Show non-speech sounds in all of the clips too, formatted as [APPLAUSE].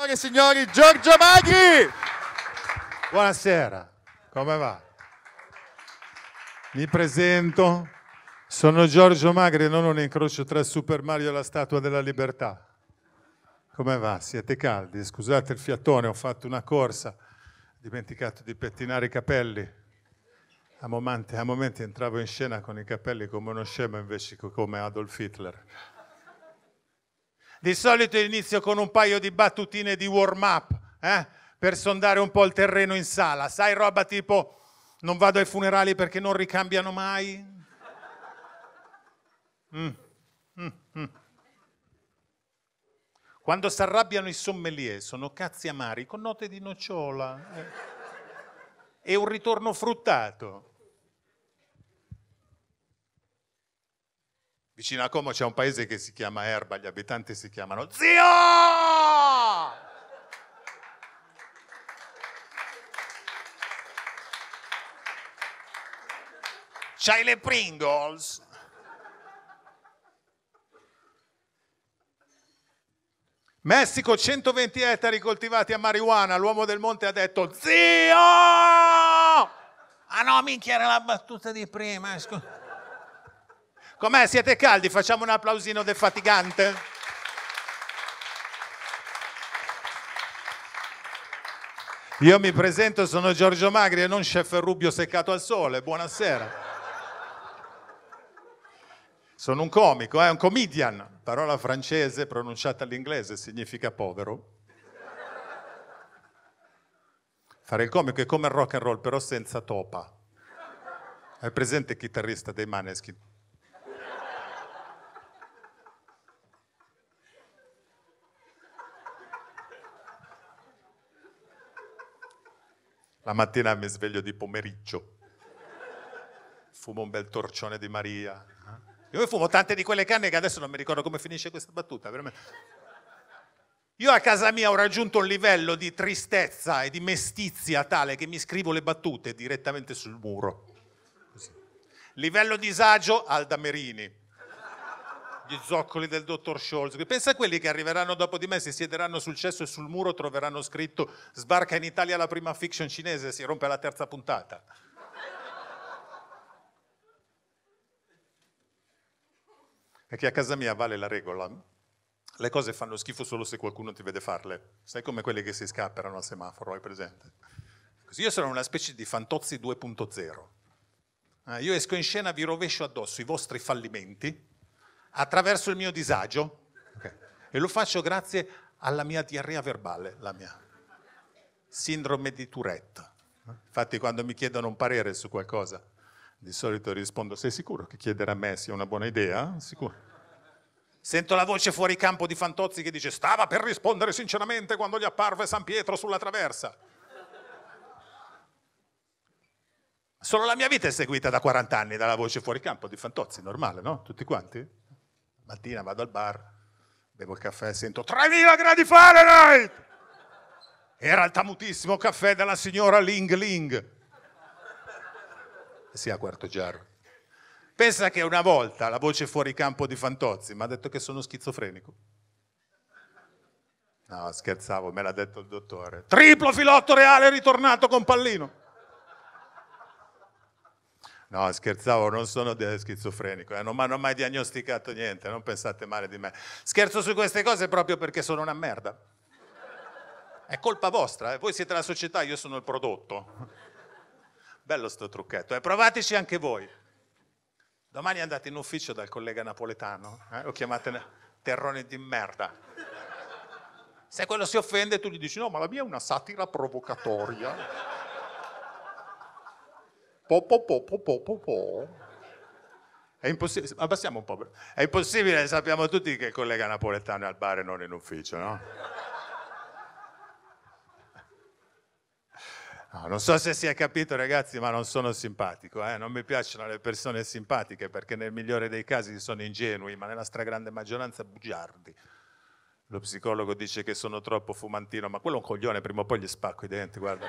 Signore e signori, Giorgio Magri! Buonasera, come va? Mi presento, sono Giorgio Magri, non un incrocio tra Super Mario e la Statua della Libertà. Come va? Siete caldi? Scusate il fiatone, ho fatto una corsa, ho dimenticato di pettinare i capelli. A momenti, a momenti entravo in scena con i capelli come uno scemo invece che come Adolf Hitler. Di solito inizio con un paio di battutine di warm-up eh? per sondare un po' il terreno in sala. Sai roba tipo non vado ai funerali perché non ricambiano mai? Mm. mm, mm. Quando si arrabbiano i sommelier sono cazzi amari con note di nocciola eh. e un ritorno fruttato. Vicino a Como c'è un paese che si chiama Erba, gli abitanti si chiamano Zio! C'hai le Pringles? Messico 120 ettari coltivati a marijuana, l'uomo del monte ha detto zio! Ah no, minchia era la battuta di prima, eh, scusa. Com'è? Siete caldi? Facciamo un applausino del fatigante? Io mi presento, sono Giorgio Magri e non chef Rubio seccato al sole. Buonasera. Sono un comico, è eh? un comedian, parola francese pronunciata all'inglese, significa povero. Fare il comico è come il rock and roll, però senza topa. Hai presente il chitarrista dei Maneskin? La mattina mi sveglio di pomeriggio, fumo un bel torcione di Maria. Eh? Io fumo tante di quelle canne che adesso non mi ricordo come finisce questa battuta, veramente. Io a casa mia ho raggiunto un livello di tristezza e di mestizia tale che mi scrivo le battute direttamente sul muro. Così. Livello disagio, Alda Merini gli zoccoli del dottor Scholz. Pensa a quelli che arriveranno dopo di me, si siederanno sul cesso e sul muro troveranno scritto sbarca in Italia la prima fiction cinese, si rompe la terza puntata. Perché a casa mia vale la regola. Le cose fanno schifo solo se qualcuno ti vede farle. Sai come quelli che si scapperano al semaforo, hai presente? Così io sono una specie di Fantozzi 2.0. Ah, io esco in scena, vi rovescio addosso i vostri fallimenti, attraverso il mio disagio okay. e lo faccio grazie alla mia diarrea verbale, la mia sindrome di Tourette. Infatti quando mi chiedono un parere su qualcosa, di solito rispondo, sei sicuro che chiedere a me sia una buona idea? Sicuro. Sento la voce fuori campo di Fantozzi che dice stava per rispondere sinceramente quando gli apparve San Pietro sulla traversa. Solo la mia vita è seguita da 40 anni dalla voce fuori campo di Fantozzi, normale, no? Tutti quanti? mattina vado al bar, bevo il caffè e sento 3000 gradi Fahrenheit! Era il tamutissimo caffè della signora Ling Ling. Sì, a quarto giarro. Pensa che una volta la voce fuori campo di Fantozzi mi ha detto che sono schizofrenico. No, scherzavo, me l'ha detto il dottore. Triplo filotto reale ritornato con pallino. No, scherzavo, non sono schizofrenico, eh, non mi hanno mai diagnosticato niente, non pensate male di me. Scherzo su queste cose proprio perché sono una merda. È colpa vostra, eh. voi siete la società, io sono il prodotto. Bello sto trucchetto, eh, provateci anche voi. Domani andate in ufficio dal collega napoletano, eh? lo chiamate terrone di merda. Se quello si offende tu gli dici no, ma la mia è una satira provocatoria Po, po, po, po, po, po, È impossibile, abbassiamo un po'. È impossibile, sappiamo tutti che il collega napoletano è al bar e non in ufficio, no? No, non so se si è capito ragazzi, ma non sono simpatico, eh? non mi piacciono le persone simpatiche perché nel migliore dei casi sono ingenui, ma nella stragrande maggioranza bugiardi. Lo psicologo dice che sono troppo fumantino, ma quello è un coglione, prima o poi gli spacco i denti, guarda.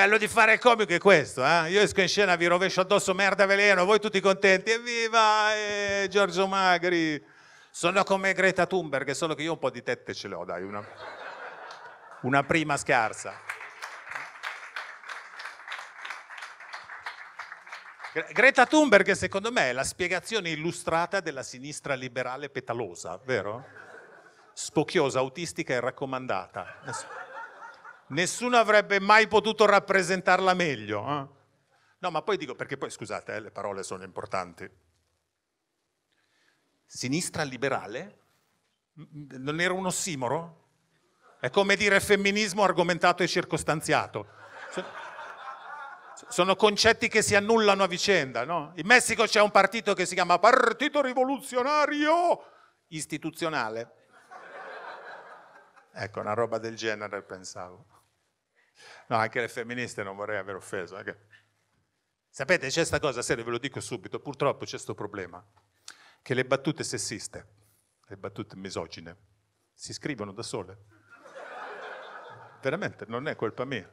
Bello di fare il comico è questo, eh? io esco in scena, vi rovescio addosso merda veleno, voi tutti contenti, evviva eh, Giorgio Magri. Sono come Greta Thunberg, solo che io un po' di tette ce le ho, dai, una, una prima scarsa. Greta Thunberg secondo me è la spiegazione illustrata della sinistra liberale petalosa, vero? Spocchiosa, autistica e raccomandata. Nessuno avrebbe mai potuto rappresentarla meglio. Eh? No, ma poi dico, perché poi, scusate, eh, le parole sono importanti. Sinistra liberale? Non era un ossimoro? È come dire femminismo argomentato e circostanziato. Sono concetti che si annullano a vicenda, no? In Messico c'è un partito che si chiama Partito Rivoluzionario Istituzionale. Ecco, una roba del genere pensavo. No, anche le femministe non vorrei aver offeso. Anche... Eh, Sapete, c'è questa cosa, seria, ve lo dico subito, purtroppo c'è questo problema, che le battute sessiste, le battute misogine, si scrivono da sole. Veramente, non è colpa mia.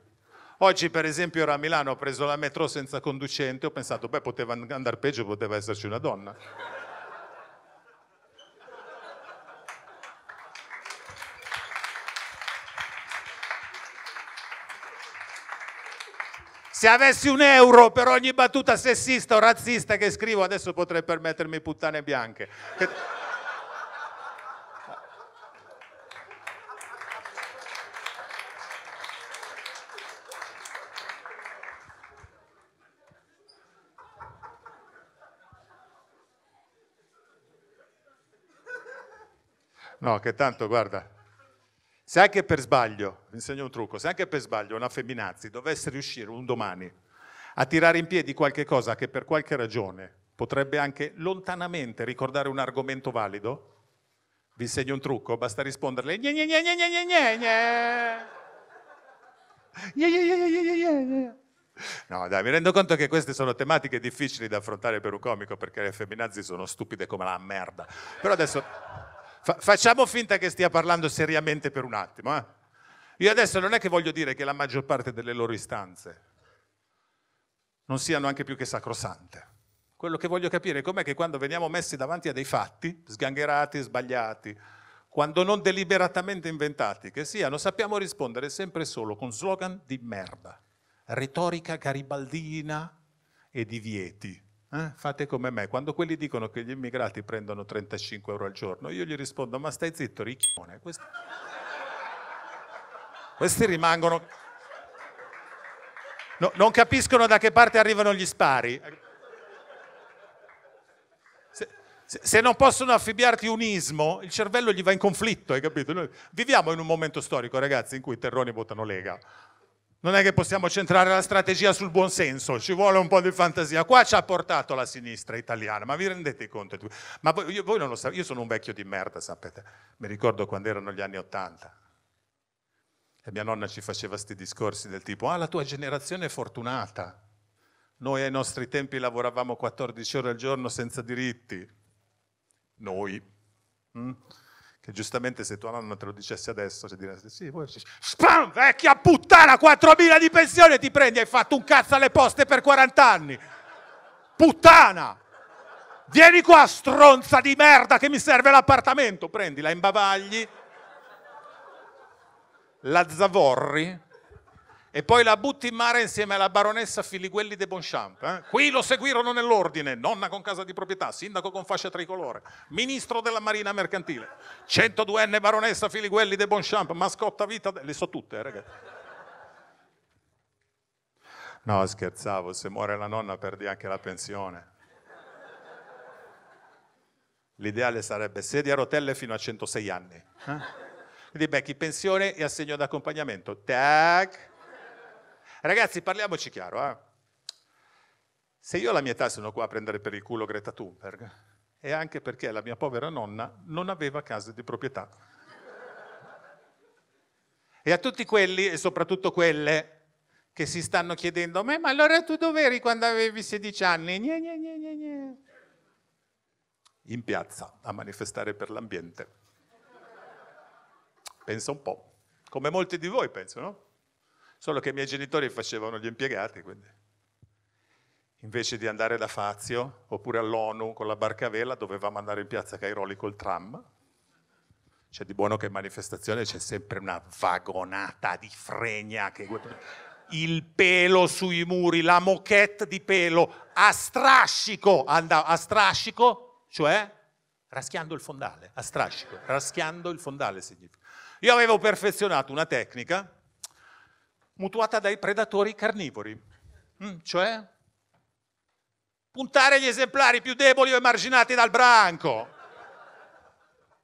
Oggi, per esempio, ero a Milano, ho preso la metro senza conducente, ho pensato, beh, poteva andare peggio, poteva esserci una donna. Se avessi un euro per ogni battuta sessista o razzista che scrivo, adesso potrei permettermi puttane bianche. No, che tanto, guarda, se anche per sbaglio, vi insegno un trucco, se anche per sbaglio una femminazzi dovesse riuscire un domani a tirare in piedi qualche cosa che per qualche ragione potrebbe anche lontanamente ricordare un argomento valido, vi insegno un trucco, basta risponderle gne gne gne gne gne gne gne gne [LAUGHS] gne No, dai, mi rendo conto che queste sono tematiche difficili da affrontare per un comico perché le femminazzi sono stupide come la merda. Però adesso Fa facciamo finta che stia parlando seriamente per un attimo. Eh? Io adesso non è che voglio dire che la maggior parte delle loro istanze non siano anche più che sacrosante. Quello che voglio capire è com'è che quando veniamo messi davanti a dei fatti, sgangherati, sbagliati, quando non deliberatamente inventati, che siano, sappiamo rispondere sempre solo con slogan di merda, retorica garibaldina e divieti. Eh? Fate come me, quando quelli dicono che gli immigrati prendono 35 euro al giorno, io gli rispondo, ma stai zitto, ricchione. Questi... Questi rimangono... No, non capiscono da che parte arrivano gli spari. Se, non possono affibbiarti un ismo, il cervello gli va in conflitto, hai capito? Noi viviamo in un momento storico, ragazzi, in cui terroni votano Lega non è che possiamo centrare la strategia sul buon senso, ci vuole un po' di fantasia. Qua ci ha portato la sinistra italiana, ma vi rendete conto? Ma voi, io, voi non lo sapete, io sono un vecchio di merda, sapete, mi ricordo quando erano gli anni Ottanta. E mia nonna ci faceva questi discorsi del tipo, ah la tua generazione è fortunata, noi ai nostri tempi lavoravamo 14 ore al giorno senza diritti. Noi. Mm? Che giustamente se tua nonna te lo dicesse adesso, cioè diresti, sì, voi... Spam, vecchia puttana, 4.000 di pensione ti prendi, hai fatto un cazzo alle poste per 40 anni. Puttana! Vieni qua, stronza di merda, che mi serve l'appartamento. Prendila, imbavagli. La Zavorri, e poi la butti in mare insieme alla baronessa Filiguelli de Bonchamp. Eh? Qui lo seguirono nell'ordine, nonna con casa di proprietà, sindaco con fascia tricolore, ministro della Marina Mercantile, 102enne baronessa Filiguelli de Bonchamp, mascotta vita, de... le so tutte, eh, ragazzi. No, scherzavo, se muore la nonna perdi anche la pensione. L'ideale sarebbe sedia a rotelle fino a 106 anni. Eh? Quindi becchi pensione e assegno d'accompagnamento. Tac, Ragazzi, parliamoci chiaro. Eh? Se io alla mia età sono qua a prendere per il culo Greta Thunberg, è anche perché la mia povera nonna non aveva case di proprietà. E a tutti quelli, e soprattutto quelle, che si stanno chiedendo, ma allora tu dove eri quando avevi 16 anni? Gne, gne, gne, In piazza a manifestare per l'ambiente. Pensa un po', come molti di voi pensano, no? Solo che i miei genitori facevano gli impiegati, quindi invece di andare da Fazio oppure all'ONU con la barca a vela dovevamo andare in piazza Cairoli col tram. C'è di buono che in manifestazione c'è sempre una vagonata di fregna che... Il pelo sui muri, la moquette di pelo, a strascico, a strascico, cioè raschiando il fondale, a strascico, raschiando il fondale significa. Io avevo perfezionato una tecnica mutuata dai predatori carnivori, mm, cioè puntare gli esemplari più deboli o emarginati dal branco.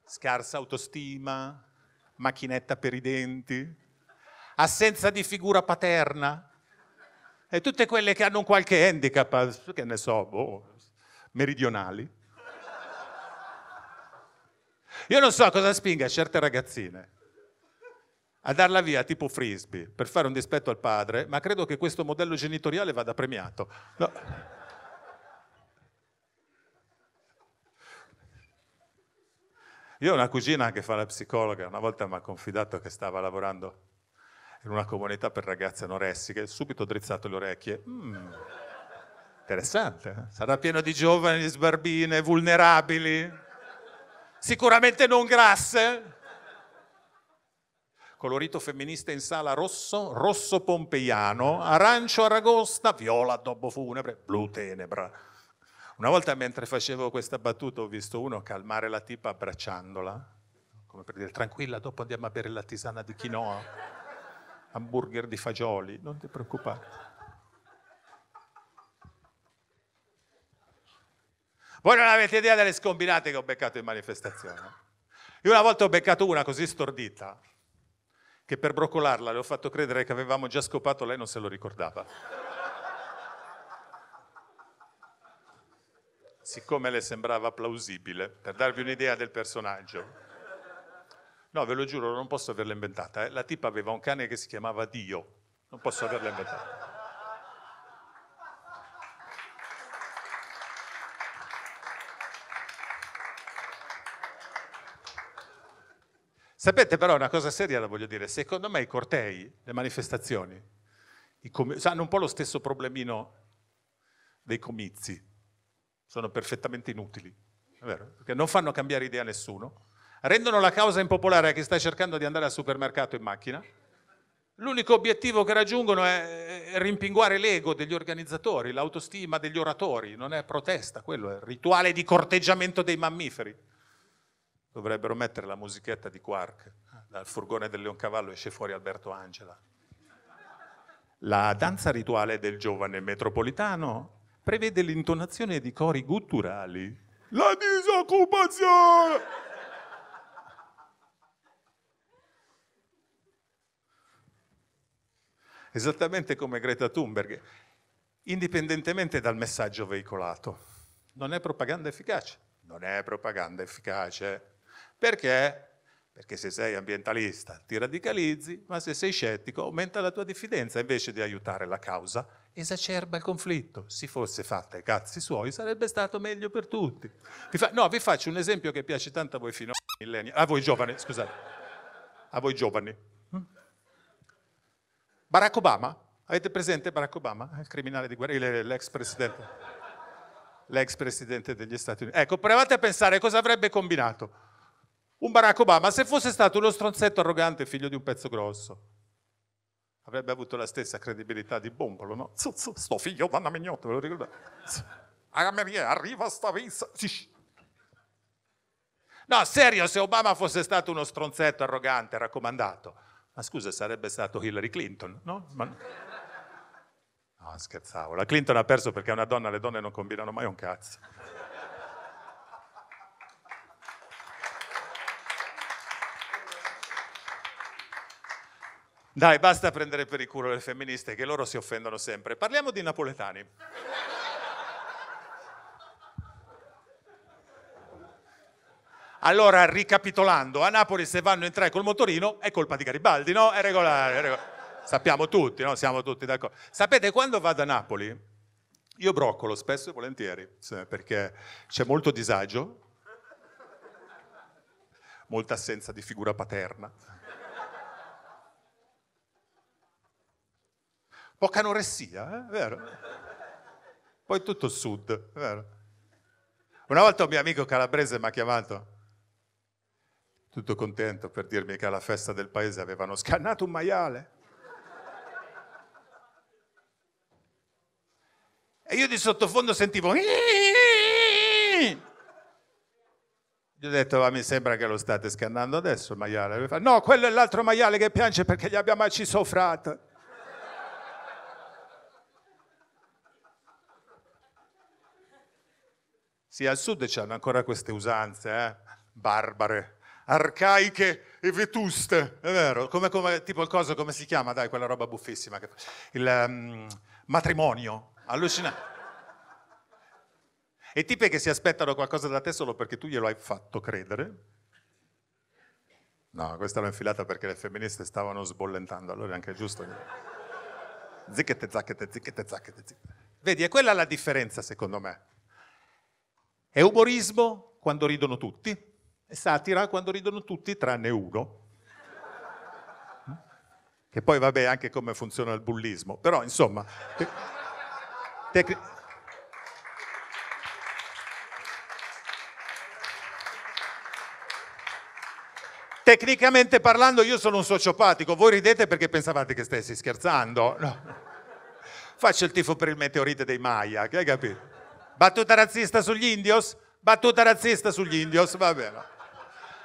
Scarsa autostima, macchinetta per i denti, assenza di figura paterna e tutte quelle che hanno un qualche handicap, che ne so, boh, meridionali. Io non so cosa spinga certe ragazzine a darla via tipo frisbee per fare un dispetto al padre, ma credo che questo modello genitoriale vada premiato. No. Io ho una cugina che fa la psicologa, una volta mi ha confidato che stava lavorando in una comunità per ragazze anoressiche, subito ho drizzato le orecchie. Mm, interessante, eh? sarà pieno di giovani, sbarbine, vulnerabili, sicuramente non grasse colorito femminista in sala rosso, rosso pompeiano, arancio aragosta, viola addobbo funebre, blu tenebra. Una volta mentre facevo questa battuta ho visto uno calmare la tipa abbracciandola, come per dire tranquilla, dopo andiamo a bere la tisana di quinoa, hamburger di fagioli, non ti preoccupare. Voi non avete idea delle scombinate che ho beccato in manifestazione. Io una volta ho beccato una così stordita, che per broccolarla le ho fatto credere che avevamo già scopato, lei non se lo ricordava. Siccome le sembrava plausibile, per darvi un'idea del personaggio. No, ve lo giuro, non posso averla inventata. Eh. La tipa aveva un cane che si chiamava Dio, non posso averla inventata. Sapete però una cosa seria la voglio dire, secondo me i cortei, le manifestazioni, cioè, hanno un po' lo stesso problemino dei comizi, sono perfettamente inutili, vero? perché non fanno cambiare idea a nessuno, rendono la causa impopolare a chi sta cercando di andare al supermercato in macchina, l'unico obiettivo che raggiungono è rimpinguare l'ego degli organizzatori, l'autostima degli oratori, non è protesta, quello è il rituale di corteggiamento dei mammiferi. Dovrebbero mettere la musichetta di Quark, ah. dal furgone del Leoncavallo esce fuori Alberto Angela. La danza rituale del giovane metropolitano prevede l'intonazione di cori gutturali. La disoccupazione! Esattamente come Greta Thunberg, indipendentemente dal messaggio veicolato. Non è propaganda efficace? Non è propaganda efficace. Perché? Perché se sei ambientalista ti radicalizzi, ma se sei scettico aumenta la tua diffidenza invece di aiutare la causa, esacerba il conflitto. Se fosse fatta i cazzi suoi sarebbe stato meglio per tutti. Vi fa... No, vi faccio un esempio che piace tanto a voi fino a voi giovani, scusate, a voi giovani. Hm? Barack Obama, avete presente Barack Obama, il criminale di guerra, l'ex presidente, l'ex presidente degli Stati Uniti. Ecco, provate a pensare cosa avrebbe combinato un Barack Obama, se fosse stato uno stronzetto arrogante figlio di un pezzo grosso, avrebbe avuto la stessa credibilità di Bompolo, no? Zu, zu, sto figlio d'Anna Mignotto, ve lo ricordate? Ameria, arriva sta vista. No, serio, se Obama fosse stato uno stronzetto arrogante, raccomandato, ma scusa, sarebbe stato Hillary Clinton, no? Ma... No, scherzavo. La Clinton ha perso perché è una donna, le donne non combinano mai un cazzo. Dai, basta prendere per il culo le femministe che loro si offendono sempre. Parliamo di napoletani. Allora, ricapitolando, a Napoli se vanno a entrare col motorino è colpa di Garibaldi, no? È regolare, è regolare. Sappiamo tutti, no? Siamo tutti d'accordo. Sapete, quando vado a Napoli, io broccolo spesso e volentieri, perché c'è molto disagio, molta assenza di figura paterna Poca anoressia, eh? vero? Poi tutto il sud, vero? Una volta un mio amico calabrese mi ha chiamato, tutto contento per dirmi che alla festa del paese avevano scannato un maiale. E io di sottofondo sentivo... Gli ho detto, ma mi sembra che lo state scannando adesso il maiale. Fa, no, quello è l'altro maiale che piange perché gli abbiamo acciso frat. Sì, al sud c'hanno ancora queste usanze, eh? barbare, arcaiche e vetuste, è vero? Come, come, tipo il coso, come si chiama? Dai, quella roba buffissima. Che... Il um, matrimonio, allucinante. E tipe che si aspettano qualcosa da te solo perché tu glielo hai fatto credere. No, questa l'ho infilata perché le femministe stavano sbollentando, allora è anche giusto. Che... Zicchette, zacchette, zicchette, zacchette, zicchette. Vedi, è quella la differenza secondo me. È umorismo quando ridono tutti, è satira quando ridono tutti tranne uno. Che poi vabbè anche come funziona il bullismo, però insomma... Tec- tecnicamente parlando io sono un sociopatico, voi ridete perché pensavate che stessi scherzando. No. Faccio il tifo per il meteorite dei Maya, che hai capito? Battuta razzista sugli indios? Battuta razzista sugli indios, va bene.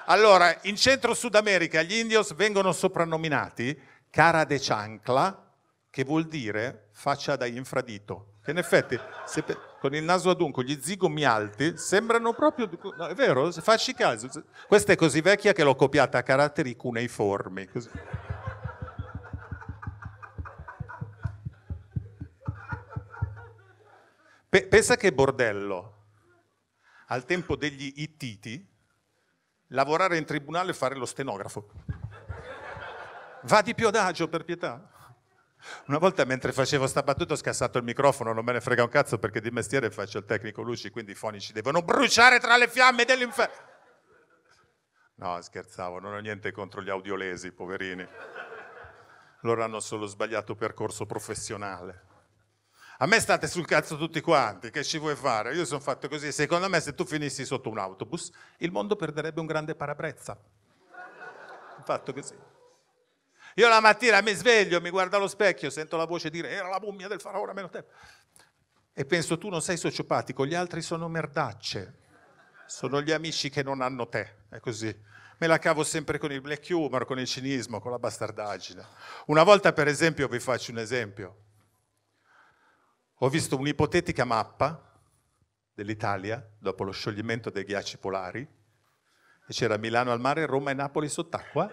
Allora, in Centro Sud America gli indios vengono soprannominati cara de chancla, che vuol dire faccia da infradito. Che in effetti, se, con il naso adunco, gli zigomi alti sembrano proprio... No, è vero, facci caso. Questa è così vecchia che l'ho copiata a caratteri cuneiformi. Così. Pe- pensa che bordello, al tempo degli ittiti, lavorare in tribunale e fare lo stenografo. Va di più adagio, per pietà. Una volta mentre facevo sta battuta ho scassato il microfono, non me ne frega un cazzo perché di mestiere faccio il tecnico luci, quindi i fonici devono bruciare tra le fiamme dell'inferno. No, scherzavo, non ho niente contro gli audiolesi, poverini. Loro hanno solo sbagliato percorso professionale. A me state sul cazzo tutti quanti, che ci vuoi fare? Io sono fatto così, secondo me se tu finissi sotto un autobus, il mondo perderebbe un grande parabrezza. fatto così. Io la mattina mi sveglio, mi guardo allo specchio, sento la voce dire era la mummia del faraone, meno tempo. E penso tu non sei sociopatico, gli altri sono merdacce. Sono gli amici che non hanno te, è così me la cavo sempre con il black humor, con il cinismo, con la bastardaggine. Una volta, per esempio, vi faccio un esempio. Ho visto un'ipotetica mappa dell'Italia dopo lo scioglimento dei ghiacci polari, e c'era Milano al mare, Roma e Napoli sott'acqua.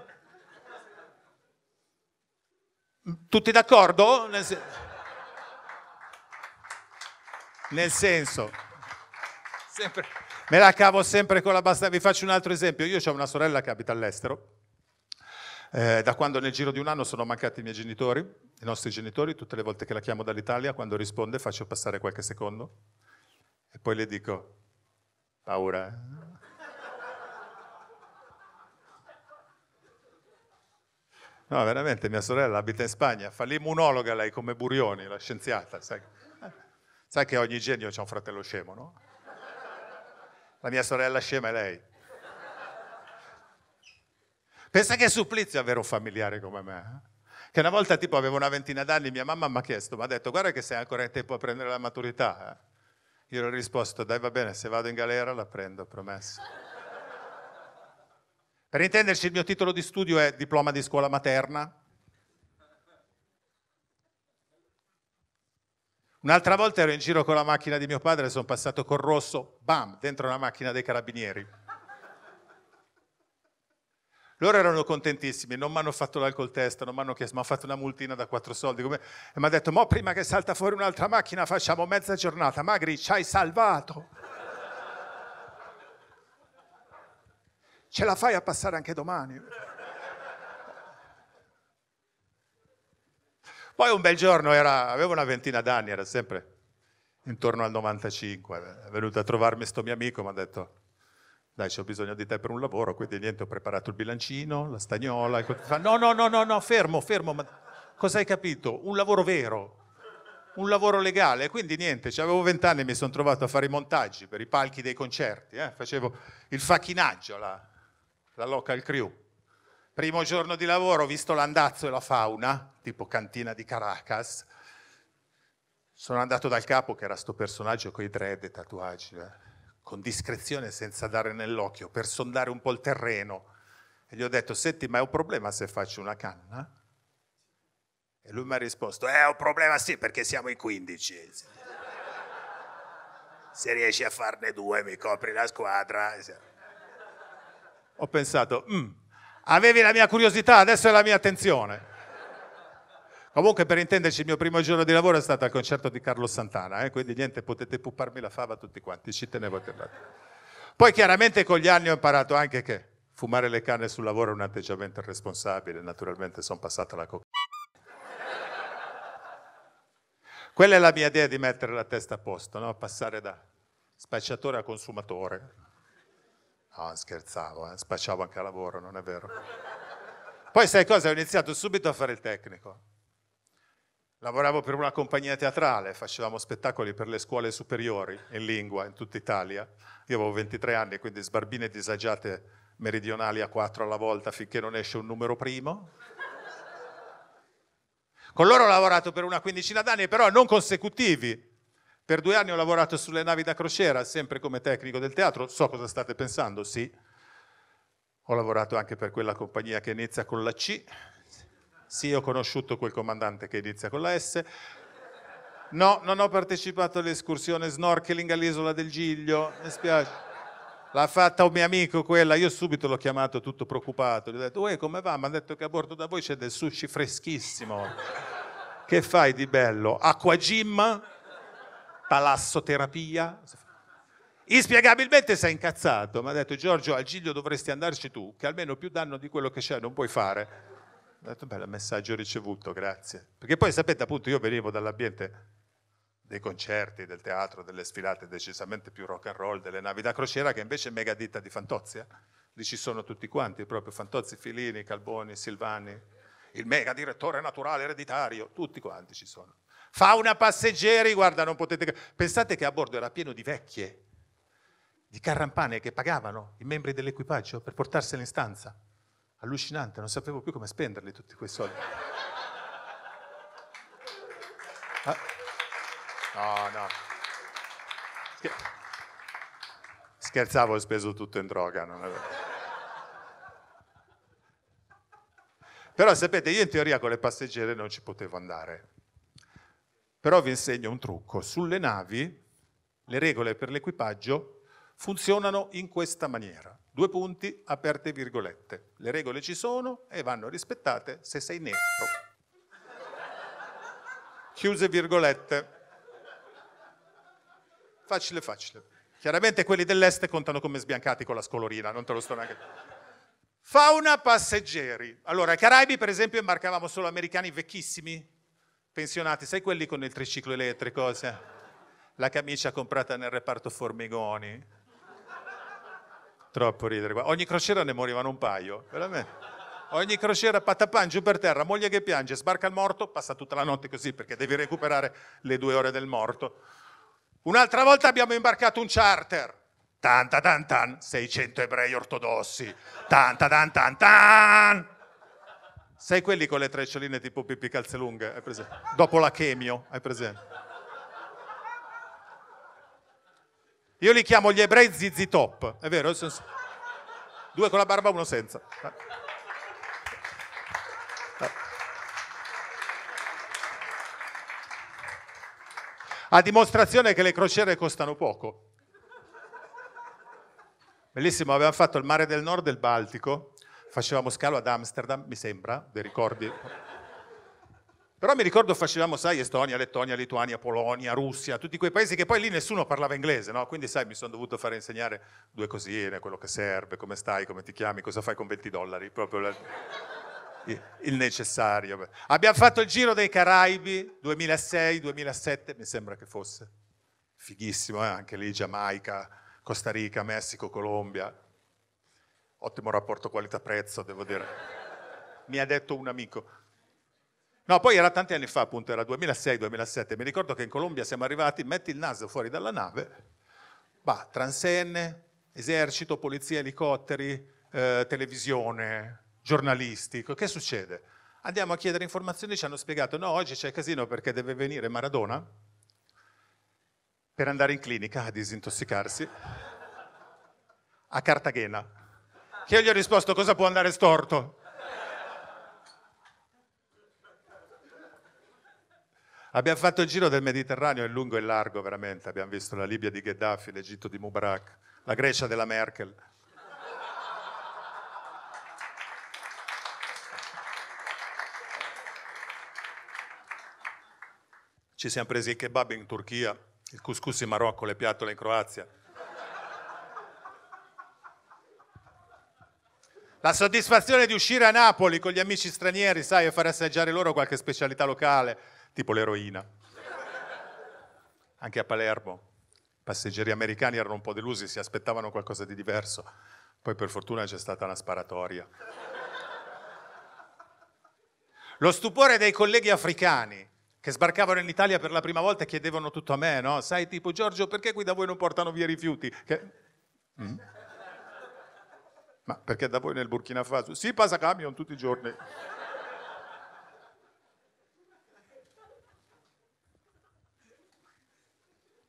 Mm, tutti d'accordo? Nel, sen- Nel senso, sempre, me la cavo sempre con la basta. Vi faccio un altro esempio. Io ho una sorella che abita all'estero. Eh, da quando nel giro di un anno sono mancati i miei genitori, i nostri genitori, tutte le volte che la chiamo dall'Italia, quando risponde faccio passare qualche secondo e poi le dico, paura. Eh? No, veramente, mia sorella abita in Spagna, fa l'immunologa lei come Burioni, la scienziata. Sai, eh? sai che ogni genio ha un fratello scemo, no? La mia sorella scema è lei. Pensa che è supplizio avere un familiare come me. Eh? Che una volta tipo avevo una ventina d'anni, mia mamma mi ha chiesto, mi ha detto guarda che sei ancora in tempo a prendere la maturità. Eh. Io le ho risposto, dai va bene, se vado in galera la prendo, promesso. per intenderci il mio titolo di studio è diploma di scuola materna. Un'altra volta ero in giro con la macchina di mio padre, sono passato col rosso, bam, dentro la macchina dei carabinieri. Loro erano contentissimi, non mi hanno fatto l'alcol test, non mi hanno chiesto, mi hanno fatto una multina da quattro soldi. Come... E mi ha detto, mo prima che salta fuori un'altra macchina facciamo mezza giornata. Magri, ci hai salvato. Ce la fai a passare anche domani. Poi un bel giorno, era, avevo una ventina d'anni, era sempre intorno al 95, è venuto a trovarmi sto mio amico, mi ha detto, dai, ho bisogno di te per un lavoro, quindi niente, ho preparato il bilancino, la stagnola, e fa, no, no, no, no, no, fermo, fermo, ma cosa hai capito? Un lavoro vero, un lavoro legale, quindi niente, avevo vent'anni e mi sono trovato a fare i montaggi per i palchi dei concerti, eh? facevo il facchinaggio, la, la local crew. Primo giorno di lavoro, ho visto l'andazzo e la fauna, tipo cantina di Caracas, sono andato dal capo che era sto personaggio con i dread e tatuaggi. Eh? con discrezione senza dare nell'occhio, per sondare un po' il terreno. E gli ho detto, senti, ma è un problema se faccio una canna? E lui mi ha risposto, è un problema sì, perché siamo i 15. Se riesci a farne due mi copri la squadra. Ho pensato, mm, avevi la mia curiosità, adesso è la mia attenzione. Comunque per intenderci il mio primo giorno di lavoro è stato al concerto di Carlo Santana, eh, quindi niente, potete pupparmi la fava tutti quanti, ci tenevo a parlare. Poi chiaramente con gli anni ho imparato anche che fumare le canne sul lavoro è un atteggiamento irresponsabile, naturalmente sono passata alla cocaina. Quella è la mia idea di mettere la testa a posto, no? passare da spacciatore a consumatore. No, scherzavo, eh? spacciavo anche a lavoro, non è vero. Poi sai cosa? Ho iniziato subito a fare il tecnico. Lavoravo per una compagnia teatrale, facevamo spettacoli per le scuole superiori in lingua in tutta Italia. Io avevo 23 anni, quindi sbarbine disagiate meridionali a quattro alla volta finché non esce un numero primo. Con loro ho lavorato per una quindicina d'anni, però non consecutivi. Per due anni ho lavorato sulle navi da crociera, sempre come tecnico del teatro. So cosa state pensando, sì. Ho lavorato anche per quella compagnia che inizia con la C, sì ho conosciuto quel comandante che inizia con la S, no, non ho partecipato all'escursione snorkeling all'isola del Giglio, mi spiace. L'ha fatta un mio amico quella, io subito l'ho chiamato tutto preoccupato, gli ho detto, uè come va? Mi ha detto che a bordo da voi c'è del sushi freschissimo. che fai di bello? Acqua gym? Palassoterapia? Inspiegabilmente si è incazzato, mi ha detto Giorgio, al Giglio dovresti andarci tu, che almeno più danno di quello che c'è non puoi fare detto bello messaggio ricevuto, grazie. Perché poi sapete appunto io venivo dall'ambiente dei concerti, del teatro, delle sfilate decisamente più rock and roll, delle navi da crociera che invece è mega ditta di Fantozia, lì ci sono tutti quanti, proprio Fantozzi, Filini, Calboni, Silvani, il mega direttore naturale ereditario, tutti quanti ci sono. Fauna passeggeri, guarda, non potete... Pensate che a bordo era pieno di vecchie, di carrampane che pagavano i membri dell'equipaggio per portarsele in stanza allucinante, non sapevo più come spenderli tutti quei soldi. Ah. No, no. Scherzavo, ho speso tutto in droga. Però sapete, io in teoria con le passeggere non ci potevo andare. Però vi insegno un trucco. Sulle navi le regole per l'equipaggio funzionano in questa maniera. Due punti, aperte virgolette. Le regole ci sono e vanno rispettate se sei nero. Chiuse virgolette. Facile, facile. Chiaramente quelli dell'est contano come sbiancati con la scolorina, non te lo sto neanche... Fauna passeggeri. Allora, ai Caraibi, per esempio, imbarcavamo solo americani vecchissimi, pensionati, sai quelli con il triciclo elettrico, la camicia comprata nel reparto formigoni Troppo ridere. qua. Ogni crociera ne morivano un paio, veramente. Ogni crociera patapan giù per terra, moglie che piange, sbarca il morto, passa tutta la notte così perché devi recuperare le due ore del morto. Un'altra volta abbiamo imbarcato un charter. Tan ta tan tan, 600 ebrei ortodossi. Tan ta tan tan tan. Sai quelli con le treccioline tipo pippi calze lunghe, hai presente? Dopo la chemio, hai presente? Io li chiamo gli ebrei zizi top, è vero? Sono... Due con la barba, uno senza. A dimostrazione che le crociere costano poco. Bellissimo, avevamo fatto il mare del nord e il Baltico, facevamo scalo ad Amsterdam, mi sembra, dei ricordi però mi ricordo facevamo, sai, Estonia, Lettonia, Lituania, Polonia, Russia, tutti quei paesi che poi lì nessuno parlava inglese, no? Quindi, sai, mi sono dovuto fare insegnare due cosine, quello che serve, come stai, come ti chiami, cosa fai con 20 dollari, proprio la... il necessario. Abbiamo fatto il giro dei Caraibi, 2006-2007, mi sembra che fosse. Fighissimo, eh? anche lì Giamaica, Costa Rica, Messico, Colombia. Ottimo rapporto qualità-prezzo, devo dire. Mi ha detto un amico No, poi era tanti anni fa, appunto, era 2006-2007, mi ricordo che in Colombia siamo arrivati, metti il naso fuori dalla nave, bah, transenne, esercito, polizia, elicotteri, eh, televisione, giornalisti, che succede? Andiamo a chiedere informazioni, ci hanno spiegato, no, oggi c'è casino perché deve venire Maradona per andare in clinica a disintossicarsi a Cartagena. Che io gli ho risposto, cosa può andare storto? Abbiamo fatto il giro del Mediterraneo in lungo e largo, veramente. Abbiamo visto la Libia di Gheddafi, l'Egitto di Mubarak, la Grecia della Merkel. Ci siamo presi il kebab in Turchia, il couscous in Marocco, le piattole in Croazia. La soddisfazione di uscire a Napoli con gli amici stranieri, sai, e fare assaggiare loro qualche specialità locale tipo l'eroina. Anche a Palermo i passeggeri americani erano un po' delusi, si aspettavano qualcosa di diverso. Poi per fortuna c'è stata una sparatoria. Lo stupore dei colleghi africani che sbarcavano in Italia per la prima volta e chiedevano tutto a me, no? Sai, tipo Giorgio, perché qui da voi non portano via i rifiuti? Che... Mm? Ma perché da voi nel Burkina Faso? Si passa camion tutti i giorni.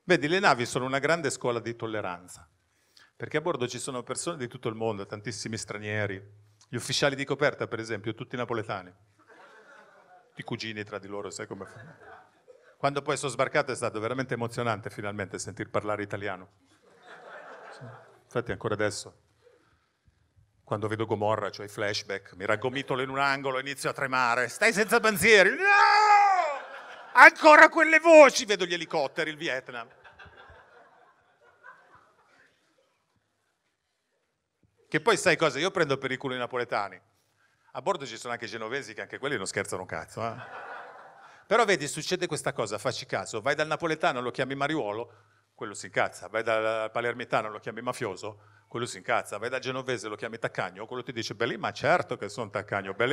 Vedi, le navi sono una grande scuola di tolleranza, perché a bordo ci sono persone di tutto il mondo, tantissimi stranieri, gli ufficiali di coperta, per esempio, tutti napoletani, i cugini tra di loro, sai come fanno. Quando poi sono sbarcato è stato veramente emozionante finalmente sentir parlare italiano. Infatti ancora adesso, quando vedo Gomorra, cioè i flashback, mi raggomitolo in un angolo, e inizio a tremare, stai senza panzieri! no! Ancora quelle voci, vedo gli elicotteri, il Vietnam. Che poi sai cosa? Io prendo per il culo i napoletani. A bordo ci sono anche i genovesi che anche quelli non scherzano un cazzo. Eh? Però vedi, succede questa cosa, facci caso. Vai dal napoletano, lo chiami mariuolo, quello si incazza. Vai dal palermitano, lo chiami mafioso, quello si incazza. Vai dal genovese, lo chiami taccagno, quello ti dice, beh ma certo che sono taccagno, beh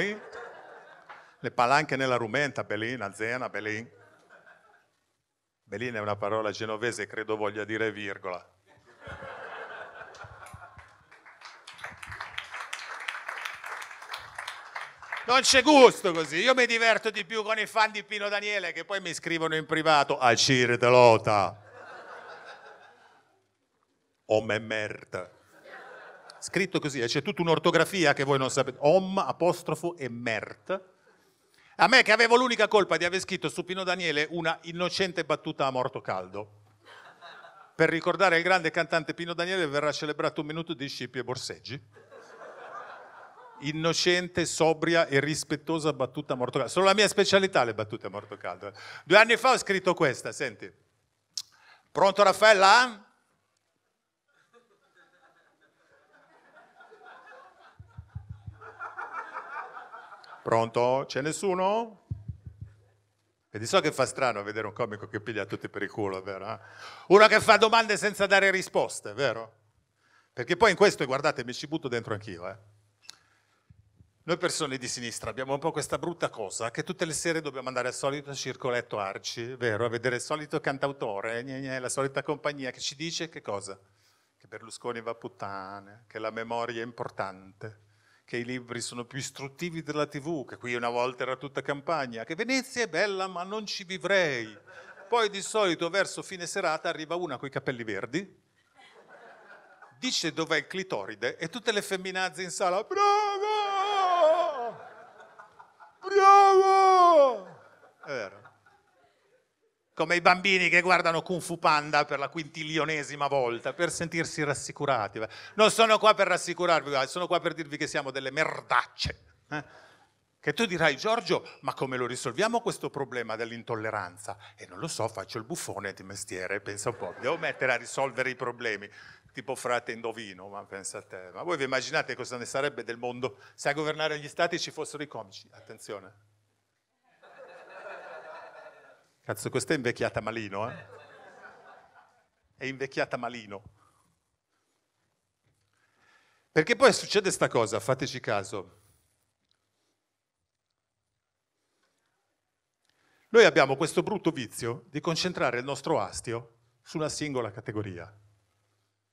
le palanche nella rumenta, Belin, zena, Belin. Belin è una parola genovese, credo voglia dire virgola. Non c'è gusto così, io mi diverto di più con i fan di Pino Daniele che poi mi scrivono in privato a Cire de Lota. Om e merda scritto così, eh, c'è tutta un'ortografia che voi non sapete, om apostrofo e mert, a me che avevo l'unica colpa di aver scritto su Pino Daniele una innocente battuta a morto caldo. Per ricordare il grande cantante Pino Daniele verrà celebrato un minuto di Scippi e Borseggi. Innocente, sobria e rispettosa battuta a morto caldo. Sono la mia specialità le battute a morto caldo. Eh. Due anni fa ho scritto questa, senti. Pronto Raffaella? Pronto? C'è nessuno? E di so che fa strano vedere un comico che piglia tutti per il culo, vero? Eh? Uno che fa domande senza dare risposte, vero? Perché poi in questo, guardate, mi ci butto dentro anch'io, eh? Noi persone di sinistra abbiamo un po' questa brutta cosa che tutte le sere dobbiamo andare al solito circoletto Arci, vero? A vedere il solito cantautore, gne gne, la solita compagnia che ci dice che cosa? Che Berlusconi va a puttane, che la memoria è importante, che i libri sono più istruttivi della tv, che qui una volta era tutta campagna, che Venezia è bella ma non ci vivrei. Poi di solito verso fine serata arriva una coi capelli verdi, dice dov'è il clitoride e tutte le femminazze in sala, bravo, bravo. È vero come i bambini che guardano Kung Fu Panda per la quintilionesima volta, per sentirsi rassicurati. Non sono qua per rassicurarvi, sono qua per dirvi che siamo delle merdacce. Eh? Che tu dirai, Giorgio, ma come lo risolviamo questo problema dell'intolleranza? E non lo so, faccio il buffone di mestiere, pensa un po', devo mettere a risolvere i problemi, tipo frate indovino, ma pensa a te. Ma voi vi immaginate cosa ne sarebbe del mondo se a governare gli stati ci fossero i comici? Attenzione. Cazzo, questa è invecchiata malino, eh? È invecchiata malino. Perché poi succede questa cosa, fateci caso. Noi abbiamo questo brutto vizio di concentrare il nostro astio su una singola categoria.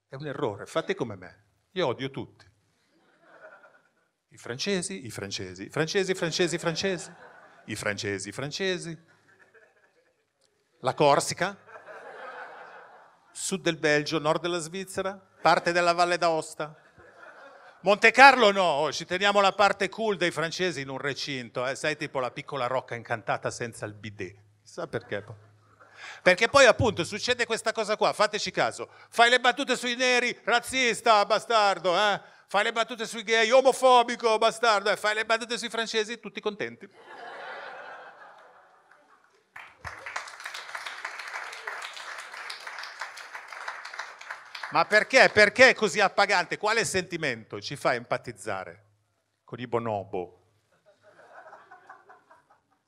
È un errore, fate come me. Io odio tutti. I francesi, i francesi, i francesi, i francesi, i francesi, i francesi, i francesi, la Corsica, sud del Belgio, nord della Svizzera, parte della Valle d'Aosta. Monte Carlo no, oh, ci teniamo la parte cool dei francesi in un recinto, eh? sai tipo la piccola rocca incantata senza il bidet, chissà perché. Perché poi appunto succede questa cosa qua, fateci caso, fai le battute sui neri, razzista, bastardo, eh? fai le battute sui gay, omofobico, bastardo, eh? fai le battute sui francesi, tutti contenti. Ma perché? Perché è così appagante? Quale sentimento ci fa empatizzare con i bonobo?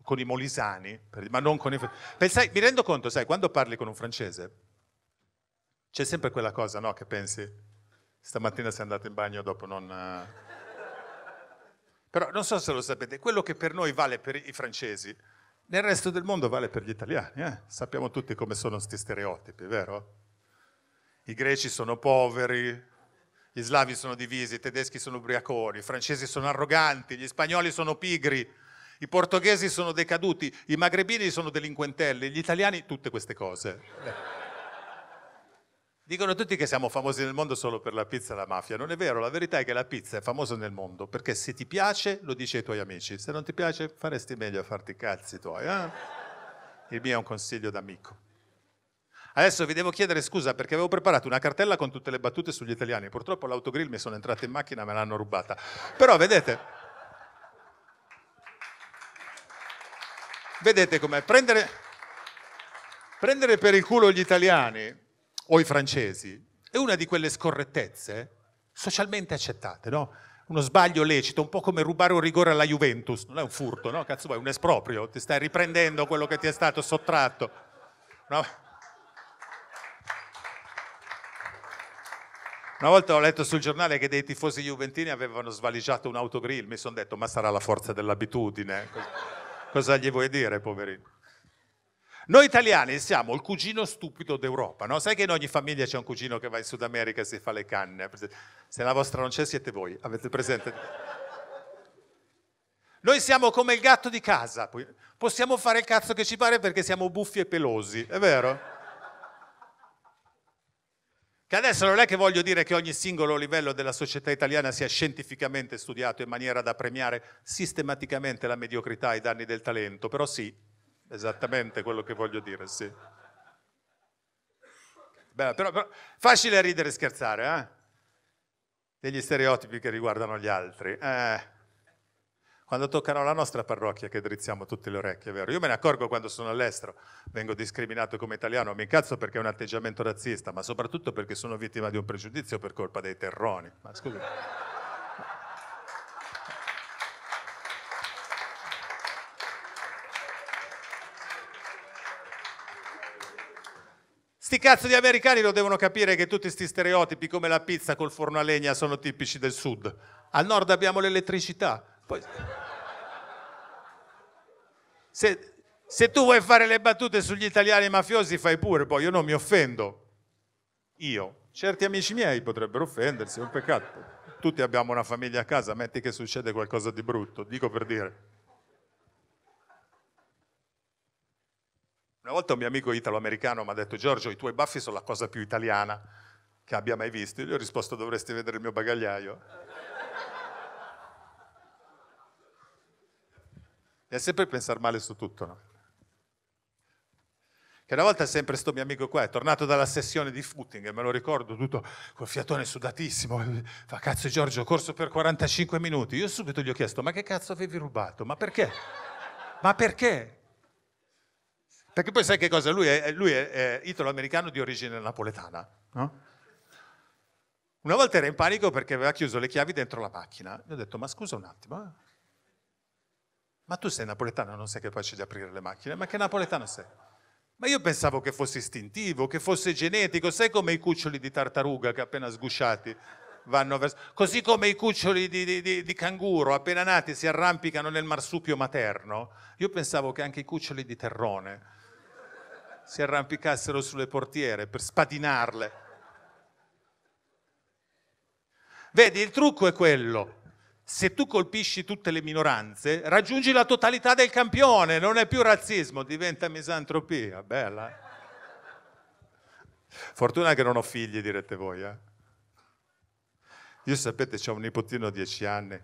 Con i molisani? Ma non con i... Pensai, mi rendo conto, sai, quando parli con un francese c'è sempre quella cosa, no, che pensi stamattina sei andato in bagno, dopo non... Eh. Però non so se lo sapete, quello che per noi vale per i francesi, nel resto del mondo vale per gli italiani. Eh? Sappiamo tutti come sono questi stereotipi, vero? i greci sono poveri, gli slavi sono divisi, i tedeschi sono ubriaconi, i francesi sono arroganti, gli spagnoli sono pigri, i portoghesi sono decaduti, i magrebini sono delinquentelli, gli italiani tutte queste cose. Eh. Dicono tutti che siamo famosi nel mondo solo per la pizza e la mafia. Non è vero, la verità è che la pizza è famosa nel mondo perché se ti piace lo dici ai tuoi amici, se non ti piace faresti meglio a farti i cazzi tuoi. Eh? Il mio è un consiglio d'amico. Adesso vi devo chiedere scusa perché avevo preparato una cartella con tutte le battute sugli italiani. Purtroppo l'autogrill mi sono entrato in macchina e me l'hanno rubata. Però vedete. vedete com'è. Prendere, prendere per il culo gli italiani o i francesi è una di quelle scorrettezze socialmente accettate, no? uno sbaglio lecito, un po' come rubare un rigore alla Juventus, non è un furto, no? Cazzo, è un esproprio, ti stai riprendendo quello che ti è stato sottratto. No? Una volta ho letto sul giornale che dei tifosi juventini avevano svaligiato un autogrill, mi sono detto ma sarà la forza dell'abitudine, cosa gli vuoi dire poverino? Noi italiani siamo il cugino stupido d'Europa, no? Sai che in ogni famiglia c'è un cugino che va in Sud America e si fa le canne. Se la vostra non c'è siete voi, avete presente? Noi siamo come il gatto di casa, possiamo fare il cazzo che ci pare perché siamo buffi e pelosi, è vero? Che adesso non è che voglio dire che ogni singolo livello della società italiana sia scientificamente studiato in maniera da premiare sistematicamente la mediocrità ai danni del talento, però sì, esattamente quello che voglio dire, sì. Beh, però, però, facile ridere e scherzare, eh? Degli stereotipi che riguardano gli altri. Eh quando toccano la nostra parrocchia che drizziamo tutte le orecchie, vero? Io me ne accorgo quando sono all'estero, vengo discriminato come italiano, mi incazzo perché è un atteggiamento razzista, ma soprattutto perché sono vittima di un pregiudizio per colpa dei terroni. Ma scusa. Sti cazzo di americani lo devono capire che tutti questi stereotipi come la pizza col forno a legna sono tipici del sud. Al nord abbiamo l'elettricità, poi... Se, se tu vuoi fare le battute sugli italiani mafiosi, fai pure, poi io non mi offendo. Io. Certi amici miei potrebbero offendersi, è un peccato. Tutti abbiamo una famiglia a casa, metti che succede qualcosa di brutto, dico per dire. Una volta un mio amico italo-americano mi ha detto Giorgio, i tuoi baffi sono la cosa più italiana che abbia mai visto. Io gli ho risposto dovresti vedere il mio bagagliaio. è sempre pensare male su tutto, no? Che una volta sempre sto mio amico qua, è tornato dalla sessione di footing, e me lo ricordo tutto col fiatone sudatissimo, fa cazzo Giorgio, ho corso per 45 minuti. Io subito gli ho chiesto, ma che cazzo avevi rubato? Ma perché? Ma perché? Perché poi sai che cosa? Lui è, lui è, è italo-americano di origine napoletana, no? Una volta era in panico perché aveva chiuso le chiavi dentro la macchina. Gli ho detto, ma scusa un attimo, eh" ma tu sei napoletano, non sei capace di aprire le macchine, ma che napoletano sei? Ma io pensavo che fosse istintivo, che fosse genetico, sai come i cuccioli di tartaruga che appena sgusciati vanno verso... Così come i cuccioli di, di, di, canguro appena nati si arrampicano nel marsupio materno, io pensavo che anche i cuccioli di terrone si arrampicassero sulle portiere per spadinarle. Vedi, il trucco è quello, se tu colpisci tutte le minoranze, raggiungi la totalità del campione, non è più razzismo, diventa misantropia, bella. Fortuna che non ho figli, direte voi. Eh? Io sapete, ho un nipotino di dieci anni,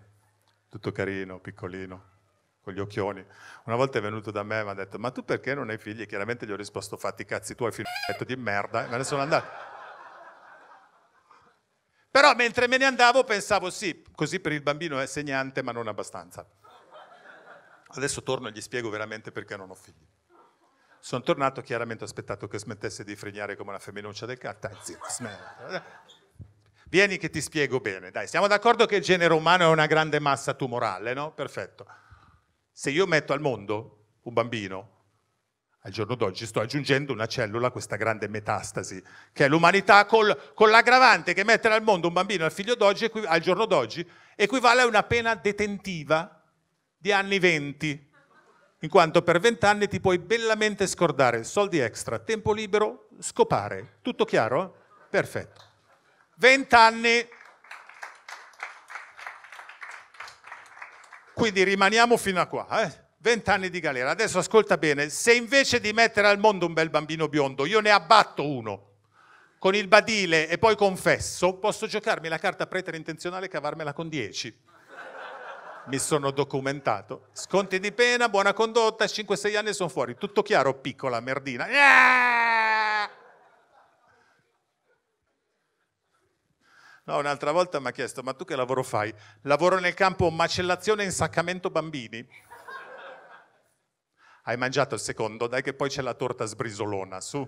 tutto carino, piccolino, con gli occhioni. Una volta è venuto da me e mi ha detto, ma tu perché non hai figli? Chiaramente gli ho risposto, fatti i cazzi tuoi, figlietto di merda, e me ne sono andato. Però mentre me ne andavo pensavo sì, così per il bambino è segnante ma non abbastanza. Adesso torno e gli spiego veramente perché non ho figli. Sono tornato, chiaramente ho aspettato che smettesse di fregnare come una femminuccia del carta. Vieni che ti spiego bene, dai. Siamo d'accordo che il genere umano è una grande massa tumorale, no? Perfetto. Se io metto al mondo un bambino al giorno d'oggi sto aggiungendo una cellula a questa grande metastasi, che è l'umanità col, con l'aggravante che mettere al mondo un bambino al, figlio d'oggi, al giorno d'oggi equivale a una pena detentiva di anni 20, in quanto per 20 anni ti puoi bellamente scordare soldi extra, tempo libero, scopare. Tutto chiaro? Perfetto. 20 anni Quindi rimaniamo fino a qua. Eh? 20 anni di galera. Adesso ascolta bene, se invece di mettere al mondo un bel bambino biondo, io ne abbatto uno con il badile e poi confesso, posso giocarmi la carta pretera intenzionale e cavarmela con 10. Mi sono documentato. Sconti di pena, buona condotta, 5-6 anni e sono fuori. Tutto chiaro, piccola merdina. No, un'altra volta mi ha chiesto, ma tu che lavoro fai? Lavoro nel campo macellazione e insaccamento bambini. Hai mangiato il secondo, dai che poi c'è la torta sbrisolona, su.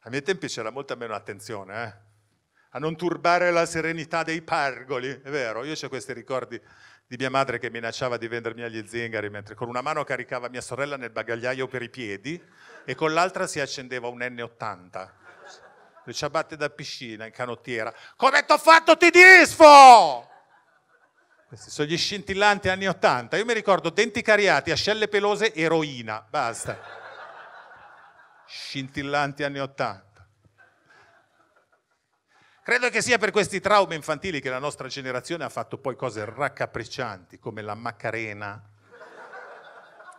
Ai miei tempi c'era molta meno attenzione, eh? a non turbare la serenità dei pargoli, è vero, io ho questi ricordi di mia madre che minacciava di vendermi agli zingari, mentre con una mano caricava mia sorella nel bagagliaio per i piedi e con l'altra si accendeva un N80, le ciabatte da piscina in canottiera, come ti ho fatto ti disfo! Questi sono gli scintillanti anni Ottanta. Io mi ricordo denti cariati, ascelle pelose, eroina. Basta. Scintillanti anni Ottanta. Credo che sia per questi traumi infantili che la nostra generazione ha fatto poi cose raccapriccianti come la Macarena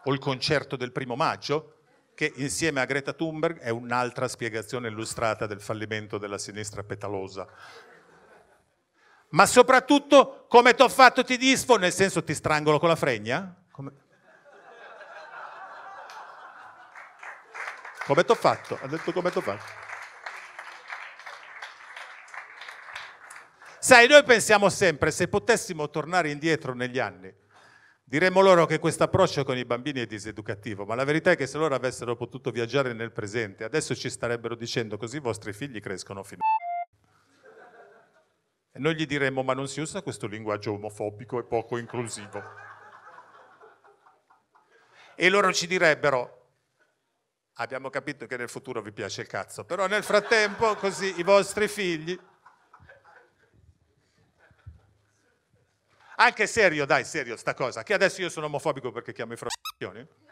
o il concerto del primo maggio, che insieme a Greta Thunberg è un'altra spiegazione illustrata del fallimento della sinistra petalosa ma soprattutto come ti ho fatto ti disfo, nel senso ti strangolo con la fregna? Come, come ti ho fatto? Ha detto come ti ho fatto. Sai, noi pensiamo sempre, se potessimo tornare indietro negli anni, diremmo loro che questo approccio con i bambini è diseducativo, ma la verità è che se loro avessero potuto viaggiare nel presente, adesso ci starebbero dicendo così i vostri figli crescono fino a noi gli diremmo ma non si usa questo linguaggio omofobico e poco inclusivo. E loro ci direbbero, abbiamo capito che nel futuro vi piace il cazzo, però nel frattempo così i vostri figli... Anche serio, dai, serio sta cosa, che adesso io sono omofobico perché chiamo i frazioni.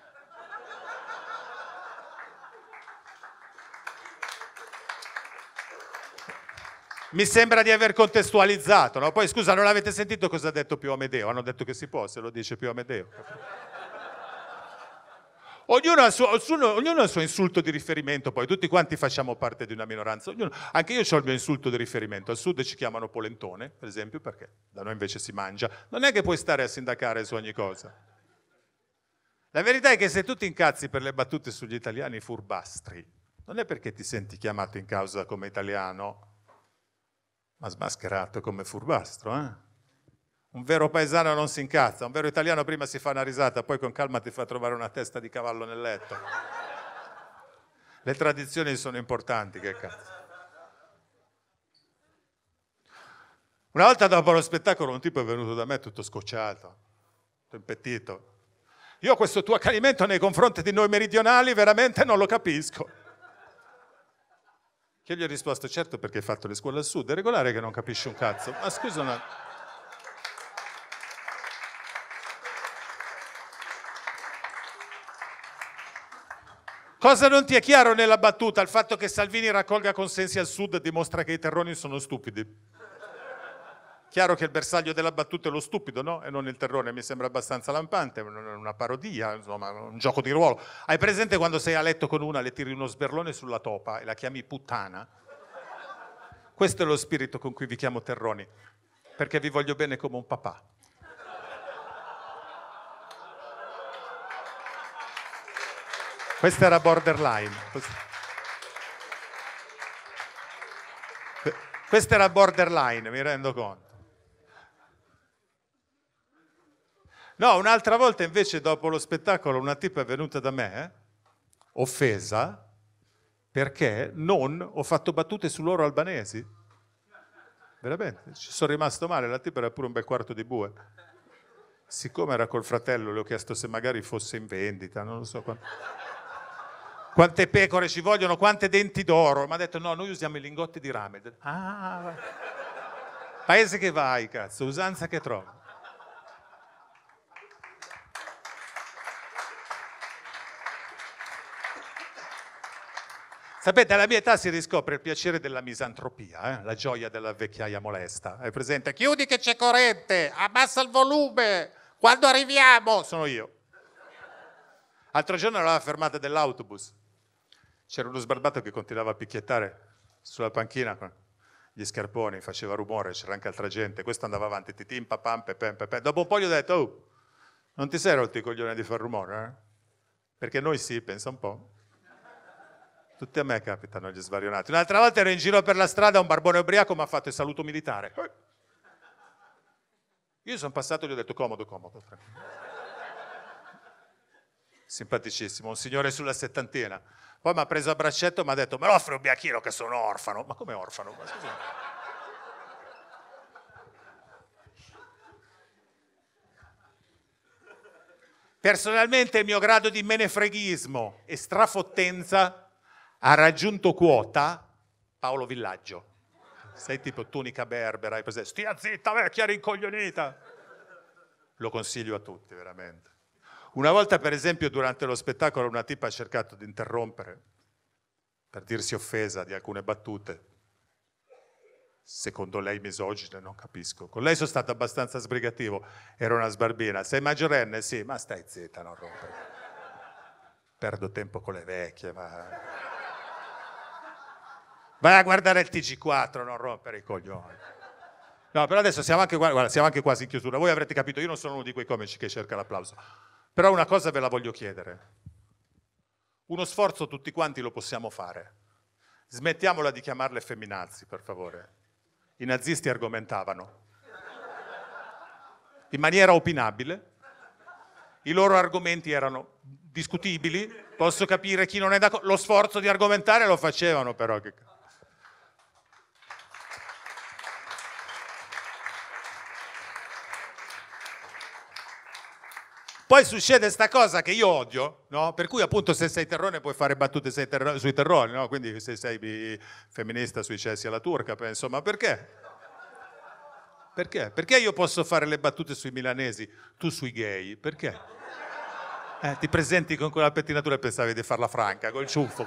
mi sembra di aver contestualizzato. No? Poi scusa, non avete sentito cosa ha detto Pio Amedeo? Hanno detto che si può, se lo dice Pio Amedeo. Ognuno ha, suo, ognuno, ognuno ha, il suo insulto di riferimento, poi tutti quanti facciamo parte di una minoranza. Ognuno, anche io ho il mio insulto di riferimento. Al sud ci chiamano polentone, per esempio, perché da noi invece si mangia. Non è che puoi stare a sindacare su ogni cosa. La verità è che se tu ti incazzi per le battute sugli italiani furbastri, non è perché ti senti chiamato in causa come italiano, ma smascherato come furbastro, eh? Un vero paesano non si incazza, un vero italiano prima si fa una risata, poi con calma ti fa trovare una testa di cavallo nel letto. Le tradizioni sono importanti, che cazzo. Una volta dopo lo spettacolo un tipo è venuto da me tutto scocciato, tutto impettito. Io questo tuo accanimento nei confronti di noi meridionali veramente non lo capisco. Che gli ho risposto, certo perché hai fatto le scuole al sud, è regolare che non capisci un cazzo, ma scusa una... Cosa non ti è chiaro nella battuta? Il fatto che Salvini raccolga consensi al sud dimostra che i terroni sono stupidi. Chiaro che il bersaglio della battuta è lo stupido, no? E non il terrone, mi sembra abbastanza lampante, una parodia, insomma, un gioco di ruolo. Hai presente quando sei a letto con una, le tiri uno sberlone sulla topa e la chiami puttana? Questo è lo spirito con cui vi chiamo Terroni, perché vi voglio bene come un papà. Questa era borderline. Questa era borderline, mi rendo conto. No, un'altra volta invece dopo lo spettacolo una tipa è venuta da me, eh, offesa, perché non ho fatto battute su loro albanesi. Veramente, ci sono rimasto male, la tipa era pure un bel quarto di bue. Siccome era col fratello, le ho chiesto se magari fosse in vendita, non lo so. Quant... Quante pecore ci vogliono, quante denti d'oro. Mi ha detto no, noi usiamo i lingotti di rame. Ah, paese che vai, cazzo, usanza che trovo. Sapete, alla mia età si riscopre il piacere della misantropia, eh? la gioia della vecchiaia molesta. È presente? Chiudi che c'è corrente, abbassa il volume, quando arriviamo sono io. L'altro giorno ero alla fermata dell'autobus, c'era uno sbarbato che continuava a picchiettare sulla panchina con gli scarponi, faceva rumore, c'era anche altra gente, questo andava avanti, titim, papam, pepem, pepem. Dopo un po' gli ho detto, oh, non ti sei rotto i coglioni di far rumore? Eh? Perché noi sì, pensa un po'. Tutti a me capitano gli svarionati. Un'altra volta ero in giro per la strada, un barbone ubriaco mi ha fatto il saluto militare. Io sono passato e gli ho detto comodo, comodo. Simpaticissimo, un signore sulla settantina. Poi mi ha preso a braccetto e mi ha detto me lo offri un biacchino che sono orfano. Ma come orfano? Ma Personalmente il mio grado di menefreghismo e strafottenza ha raggiunto quota Paolo Villaggio. Sei tipo tunica berbera, Stia zitta vecchia rincoglionita! Lo consiglio a tutti, veramente. Una volta, per esempio, durante lo spettacolo una tipa ha cercato di interrompere per dirsi offesa di alcune battute. Secondo lei misogine, non capisco. Con lei sono stato abbastanza sbrigativo, era una sbarbina. Sei maggiorenne? Sì, ma stai zitta, non rompere. Perdo tempo con le vecchie, ma... Vai a guardare il TG4, non rompere i coglioni. No, però adesso siamo anche, guarda, siamo anche quasi in chiusura. Voi avrete capito, io non sono uno di quei comici che cerca l'applauso. Però una cosa ve la voglio chiedere. Uno sforzo tutti quanti lo possiamo fare. Smettiamola di chiamarle femminazzi, per favore. I nazisti argomentavano in maniera opinabile. I loro argomenti erano discutibili, posso capire chi non è d'accordo. Lo sforzo di argomentare lo facevano però. Poi succede questa cosa che io odio, no? per cui appunto se sei terrone puoi fare battute terrone, sui terroni, no? quindi se sei femminista sui cessi alla turca, penso, ma perché? Perché? Perché io posso fare le battute sui milanesi, tu sui gay? Perché? Eh, ti presenti con quella pettinatura e pensavi di farla franca, col ciuffo.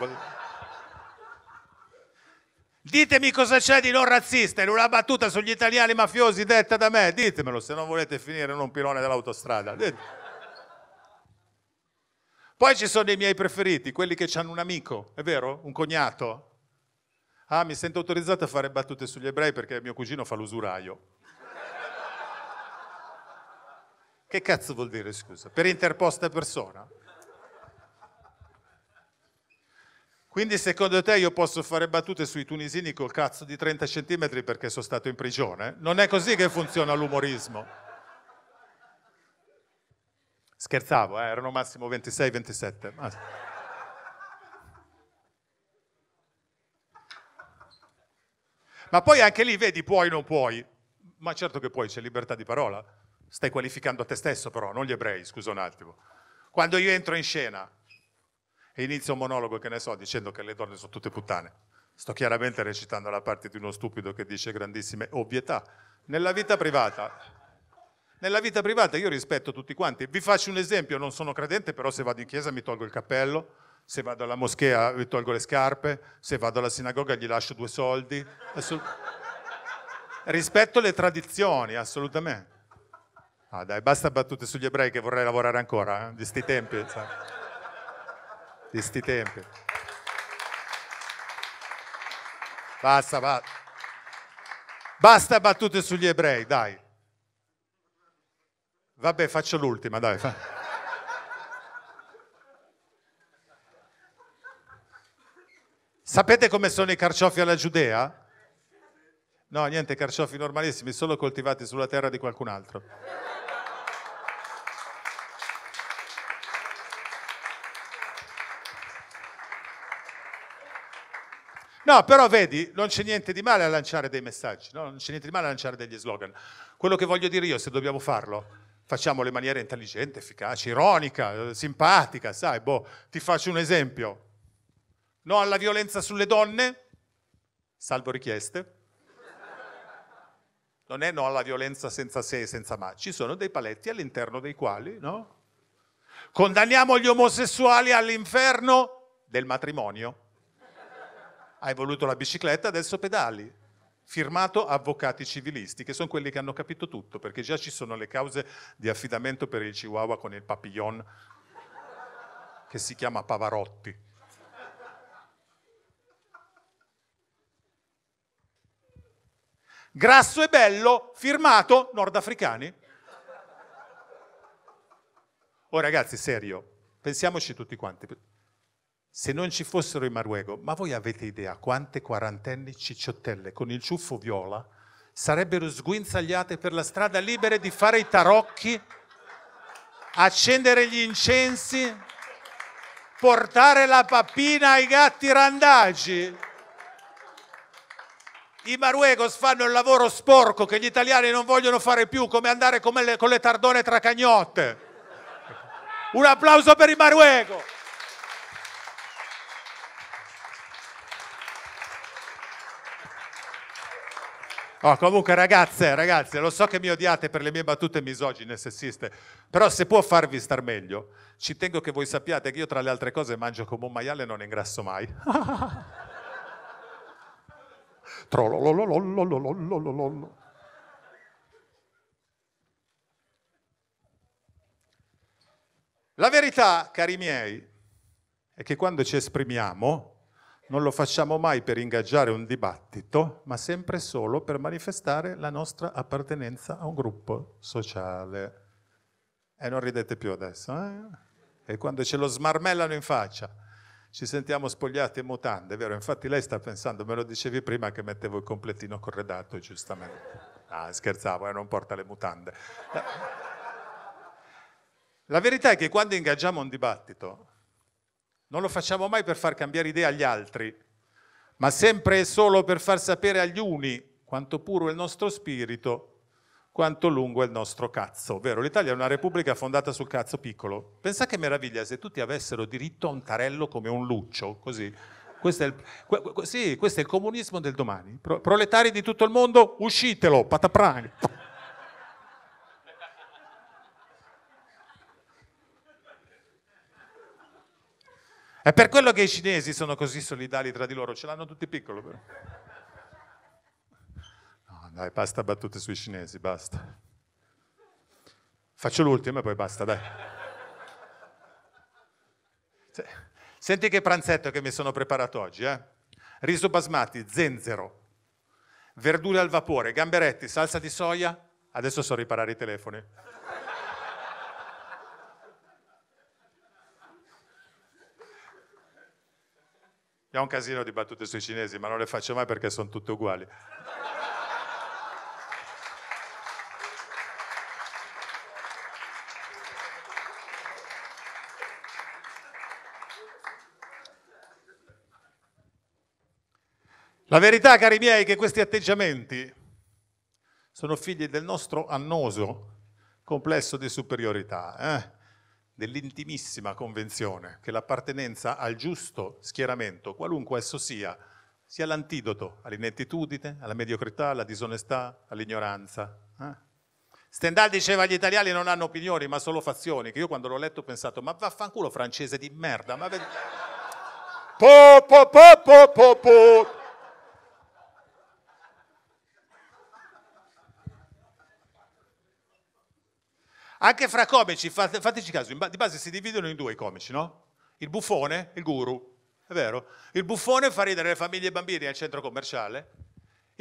Ditemi cosa c'è di non razzista in una battuta sugli italiani mafiosi detta da me, ditemelo se non volete finire in un pilone dell'autostrada. Ditemi. Poi ci sono i miei preferiti, quelli che hanno un amico, è vero? Un cognato. Ah, mi sento autorizzato a fare battute sugli ebrei perché mio cugino fa l'usuraio. Che cazzo vuol dire, scusa? Per interposta persona? Quindi secondo te io posso fare battute sui tunisini col cazzo di 30 cm perché sono stato in prigione? Non è così che funziona l'umorismo. Scherzavo, eh? erano massimo 26-27. Ma... Ma poi anche lì vedi puoi o non puoi. Ma certo che puoi, c'è libertà di parola. Stai qualificando te stesso però, non gli ebrei, scusa un attimo. Quando io entro in scena e inizio un monologo, che ne so, dicendo che le donne sono tutte puttane, sto chiaramente recitando la parte di uno stupido che dice grandissime ovvietà. Nella vita privata nella vita privata io rispetto tutti quanti. Vi faccio un esempio, non sono credente, però se vado in chiesa mi tolgo il cappello, se vado alla moschea mi tolgo le scarpe, se vado alla sinagoga gli lascio due soldi. Assolut- rispetto le tradizioni, assolutamente. Ah dai, basta battute sugli ebrei che vorrei lavorare ancora, eh? di sti tempi. Sai. Cioè, di sti tempi. Basta, basta. Basta battute sugli ebrei, dai. Vabbè, faccio l'ultima, dai. Fa... Sapete come sono i carciofi alla Giudea? No, niente, carciofi normalissimi, solo coltivati sulla terra di qualcun altro. No, però vedi, non c'è niente di male a lanciare dei messaggi, no? non c'è niente di male a lanciare degli slogan. Quello che voglio dire io, se dobbiamo farlo, facciamolo in maniera intelligente, efficace, ironica, simpatica, sai, boh, ti faccio un esempio. No alla violenza sulle donne, salvo richieste. Non è no alla violenza senza se e senza ma, ci sono dei paletti all'interno dei quali, no? Condanniamo gli omosessuali all'inferno del matrimonio. Hai voluto la bicicletta, adesso pedali firmato avvocati civilisti, che sono quelli che hanno capito tutto, perché già ci sono le cause di affidamento per il Chihuahua con il papillon, che si chiama Pavarotti. Grasso e bello, firmato nordafricani. Oh ragazzi, serio, pensiamoci tutti quanti se non ci fossero i Maruego, ma voi avete idea quante quarantenni cicciottelle con il ciuffo viola sarebbero sguinzagliate per la strada libere di fare i tarocchi, accendere gli incensi, portare la papina ai gatti randagi? I Maruegos fanno il lavoro sporco che gli italiani non vogliono fare più, come andare con le, con le tardone tra cagnotte. Un applauso per i Maruego! Oh, comunque ragazze, ragazze, lo so che mi odiate per le mie battute misogine, sessiste, però se può farvi star meglio, ci tengo che voi sappiate che io tra le altre cose mangio come un maiale e non ingrasso mai. [LAUGHS] La verità, cari miei, è che quando ci esprimiamo, non lo facciamo mai per ingaggiare un dibattito, ma sempre e solo per manifestare la nostra appartenenza a un gruppo sociale. E eh, non ridete più adesso, eh? E quando ce lo smarmellano in faccia, ci sentiamo spogliati e mutande, vero? Infatti lei sta pensando, me lo dicevi prima che mettevo il completino corredato, giustamente. Ah, scherzavo, eh, non porta le mutande. La verità è che quando ingaggiamo un dibattito, non lo facciamo mai per far cambiare idea agli altri, ma sempre e solo per far sapere agli uni quanto puro è il nostro spirito, quanto lungo è il nostro cazzo. Vero, l'Italia è una repubblica fondata sul cazzo piccolo. Pensa che meraviglia se tutti avessero diritto a un tarello come un luccio, così. Questo è il, sì, questo è il comunismo del domani. Proletari di tutto il mondo, uscitelo, pataprani. È per quello che i cinesi sono così solidali tra di loro, ce l'hanno tutti piccolo però. No, dai, basta battute sui cinesi, basta. Faccio l'ultima e poi basta, dai. Senti che pranzetto che mi sono preparato oggi, eh? Riso basmati, zenzero, verdure al vapore, gamberetti, salsa di soia. Adesso so riparare i telefoni. È un casino di battute sui cinesi, ma non le faccio mai perché sono tutte uguali. La verità, cari miei, è che questi atteggiamenti sono figli del nostro annoso complesso di superiorità. Eh? dell'intimissima convenzione che l'appartenenza al giusto schieramento, qualunque esso sia, sia l'antidoto all'inettitudine, alla mediocrità, alla disonestà, all'ignoranza. Eh? Stendhal diceva gli italiani non hanno opinioni ma solo fazioni, che io quando l'ho letto ho pensato ma vaffanculo francese di merda, ma... Vedi... po, po, po, po, po, po. Anche fra comici, fateci caso, di base si dividono in due i comici, no? Il buffone, il guru, è vero? Il buffone fa ridere le famiglie e i bambini al centro commerciale,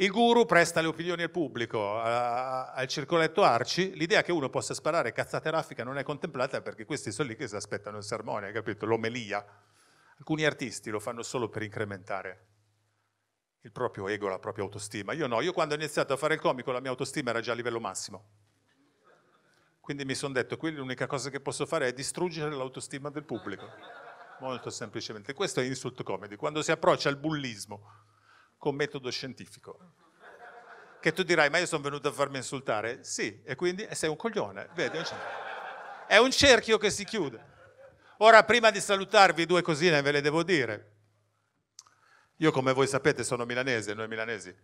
il guru presta le opinioni al pubblico, a, a, al circoletto Arci, l'idea che uno possa sparare cazzate raffica non è contemplata perché questi sono lì che si aspettano il sermone, hai capito? L'omelia. Alcuni artisti lo fanno solo per incrementare il proprio ego, la propria autostima. Io no, io quando ho iniziato a fare il comico la mia autostima era già a livello massimo. Quindi mi sono detto, qui l'unica cosa che posso fare è distruggere l'autostima del pubblico. Molto semplicemente. Questo è insult comedy, quando si approccia al bullismo con metodo scientifico. Che tu dirai, ma io sono venuto a farmi insultare? Sì, e quindi sei un coglione. Vedi, è un cerchio che si chiude. Ora, prima di salutarvi, due cosine ve le devo dire. Io, come voi sapete, sono milanese, noi milanesi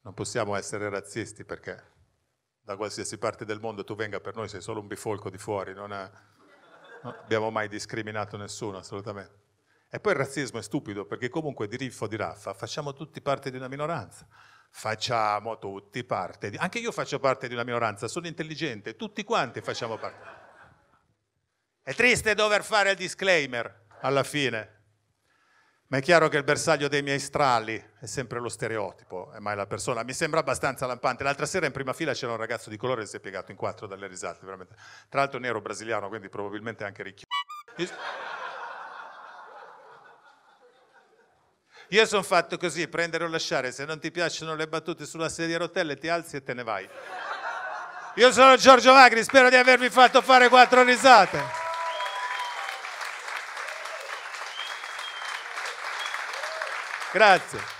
non possiamo essere razzisti perché da qualsiasi parte del mondo tu venga, per noi sei solo un bifolco di fuori, non, è, non abbiamo mai discriminato nessuno, assolutamente. E poi il razzismo è stupido, perché comunque di riffo di raffa facciamo tutti parte di una minoranza. Facciamo tutti parte, di, anche io faccio parte di una minoranza, sono intelligente, tutti quanti facciamo parte. È triste dover fare il disclaimer alla fine, ma è chiaro che il bersaglio dei miei strali è sempre lo stereotipo, è mai la persona. Mi sembra abbastanza lampante. L'altra sera in prima fila c'era un ragazzo di colore che si è piegato in quattro dalle risate, veramente. Tra l'altro nero brasiliano, quindi probabilmente anche ricchio. Io sono fatto così, prendere o lasciare, se non ti piacciono le battute sulla sedia a rotelle ti alzi e te ne vai. Io sono Giorgio Magri, spero di avervi fatto fare quattro risate. Grazie.